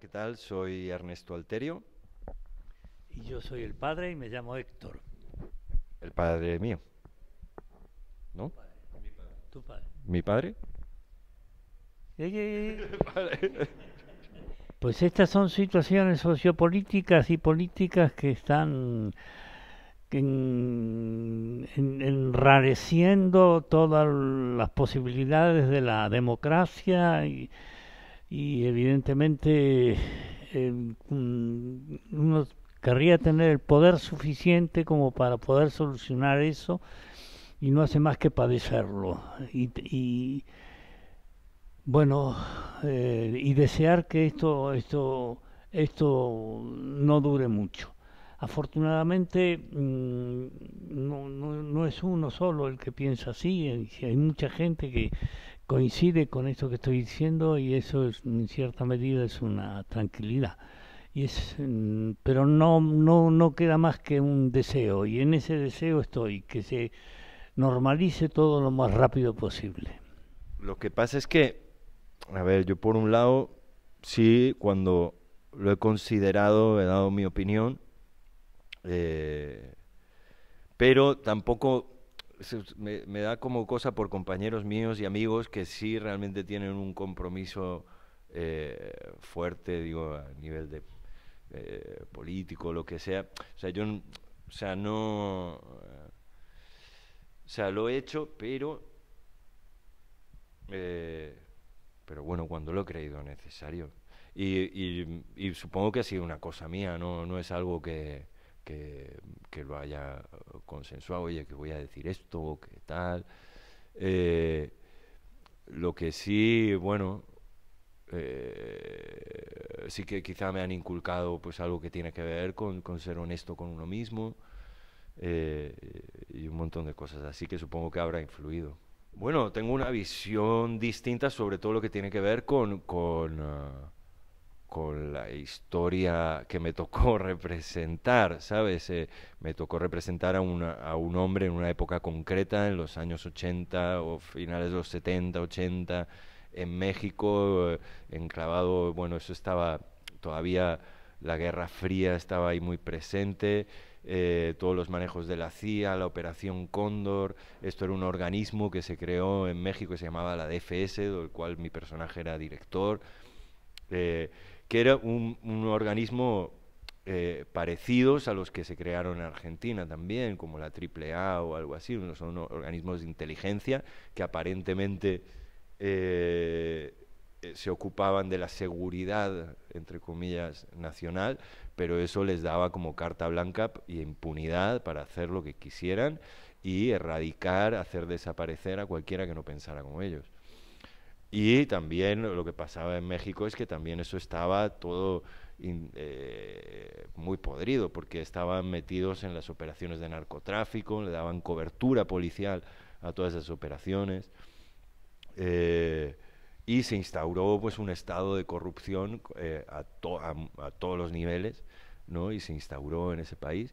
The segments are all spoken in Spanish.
¿qué tal? Soy Ernesto Alterio. Y yo soy el padre y me llamo Héctor. El padre mío. ¿No? Mi padre. ¿Tu padre? ¿Mi padre? Pues estas son situaciones sociopolíticas y políticas que están enrareciendo todas las posibilidades de la democracia y y evidentemente eh, mm, uno querría tener el poder suficiente como para poder solucionar eso y no hace más que padecerlo y, bueno eh, y desear que esto esto esto no dure mucho afortunadamente mm, no, no, no, es uno solo el que piensa así eh, hay mucha gente que, coincide con esto que estoy diciendo y eso es, en cierta medida es una tranquilidad. Y es, mm, pero no, no, no queda más que un deseo y en ese deseo estoy, que se normalice todo lo más rápido posible. Lo que pasa es que, a ver, yo por un lado, sí, cuando lo he considerado, he dado mi opinión, eh, pero tampoco me, da como cosa por compañeros míos y amigos que sí realmente tienen un compromiso eh, fuerte, digo, a nivel de eh, político, lo que sea. O sea, yo, o sea, no, o sea, lo he hecho, pero, eh, pero bueno, cuando lo he creído necesario. Y, y, supongo que ha sido una cosa mía, no, no es algo que que, que lo haya consensuado, oye, que voy a decir esto, que tal. Eh, lo que sí, bueno, eh, sí que quizá me han inculcado pues algo que tiene que ver con, ser honesto con uno mismo eh, y un montón de cosas así que supongo que habrá influido. Bueno, tengo una visión distinta sobre todo lo que tiene que ver con, ah, con la historia que me tocó representar, ¿sabes? Eh, me tocó representar a, un hombre en una época concreta, en los años 80 o finales de los 70, 80, en México, eh, enclavado, bueno, eso estaba todavía, la Guerra Fría estaba ahí muy presente, eh, todos los manejos de la CIA, la Operación Cóndor, esto era un organismo que se creó en México, se llamaba la DFS, del cual mi personaje era director que era un, organismo eh, parecidos a los que se crearon en Argentina también, como la AAA o algo así, son organismos de inteligencia que aparentemente eh, eh, se ocupaban de la seguridad, entre comillas, nacional, pero eso les daba como carta blanca y impunidad para hacer lo que quisieran y erradicar, hacer desaparecer a cualquiera que no pensara como ellos. Y también lo que pasaba en México es que también eso estaba todo eh, muy podrido, porque estaban metidos en las operaciones de narcotráfico, le daban cobertura policial a todas esas operaciones. Eh, y se instauró pues un estado de corrupción eh, a, todos los niveles, ¿no? Y se instauró en ese país.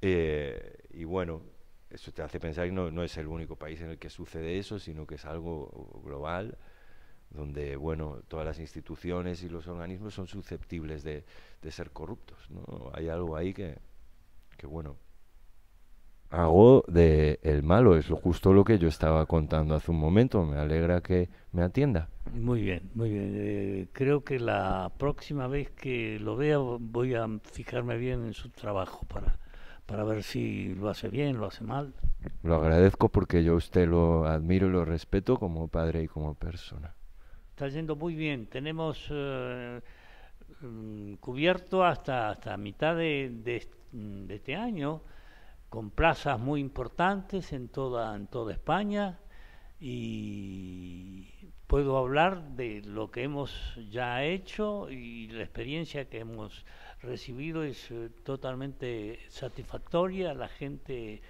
y bueno, eso te hace pensar que no, no es el único país en el que sucede eso, sino que es algo global donde bueno todas las instituciones y los organismos son susceptibles de, ser corruptos no hay algo ahí que, bueno hago de el malo es lo justo lo que yo estaba contando hace un momento me alegra que me atienda muy bien muy bien eh, creo que la próxima vez que lo vea voy a fijarme bien en su trabajo para para ver si lo hace bien, lo hace mal. Lo agradezco porque yo usted lo admiro y lo respeto como padre y como persona está yendo muy bien. Tenemos eh, mm, cubierto hasta, hasta mitad de, mm, de, este año con plazas muy importantes en toda, en toda España y puedo hablar de lo que hemos ya hecho y la experiencia que hemos recibido es eh, totalmente satisfactoria. La gente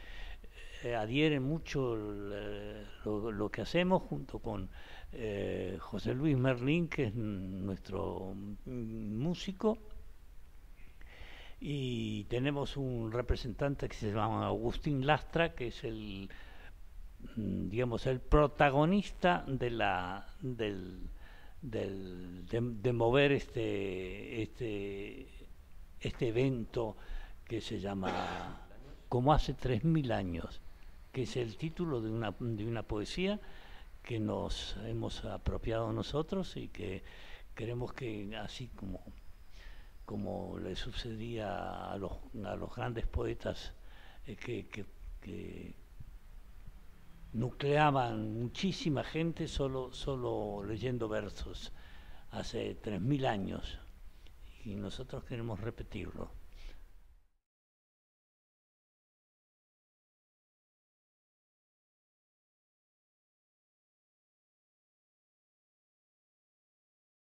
eh, adhiere mucho eh, lo, que hacemos junto con eh, José Luis Merlín, que es nuestro músico. Y tenemos un representante que se llama Agustín Lastra, que es el, mm, digamos, el protagonista de la, del, de, mover este, este, este evento que se llama como hace 3.000 años que es el título de una, de una poesía que nos hemos apropiado nosotros y que queremos que así como, como le sucedía a los, grandes poetas eh, que, nucleaban muchísima gente solo, solo leyendo versos hace 3.000 años y nosotros queremos repetirlo.